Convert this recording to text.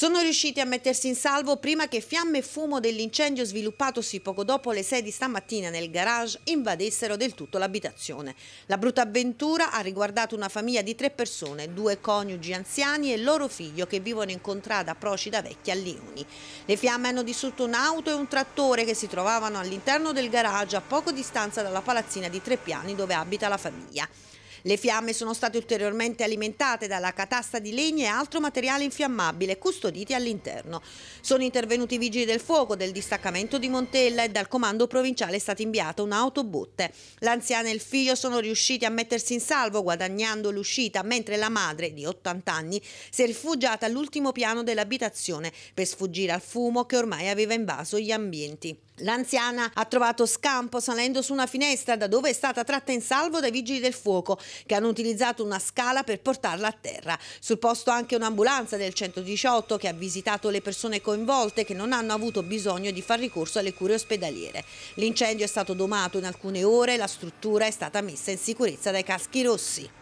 sono riusciti a mettersi in salvo prima che fiamme e fumo dell'incendio sviluppatosi poco dopo le 6 di stamattina nel garage invadessero del tutto l'abitazione. La brutta avventura ha riguardato una famiglia di tre persone, due coniugi anziani e il loro figlio che vivono in contrada Procida Vecchia a Lioni. Le fiamme hanno distrutto un'auto e un trattore che si trovavano all'interno del garage a poco distanza dalla palazzina di tre piani dove abita la famiglia. Le fiamme sono state ulteriormente alimentate dalla catasta di legni e altro materiale infiammabile custoditi all'interno. Sono intervenuti i vigili del fuoco del distaccamento di Montella e dal comando provinciale è stata inviata un'autobotte. L'anziana e il figlio sono riusciti a mettersi in salvo guadagnando l'uscita mentre la madre di 80 anni si è rifugiata all'ultimo piano dell'abitazione per sfuggire al fumo che ormai aveva invaso gli ambienti. L'anziana ha trovato scampo salendo su una finestra da dove è stata tratta in salvo dai vigili del fuoco che hanno utilizzato una scala per portarla a terra. Sul posto anche un'ambulanza del 118 che ha visitato le persone coinvolte che non hanno avuto bisogno di far ricorso alle cure ospedaliere. L'incendio è stato domato in alcune ore, e la struttura è stata messa in sicurezza dai caschi rossi.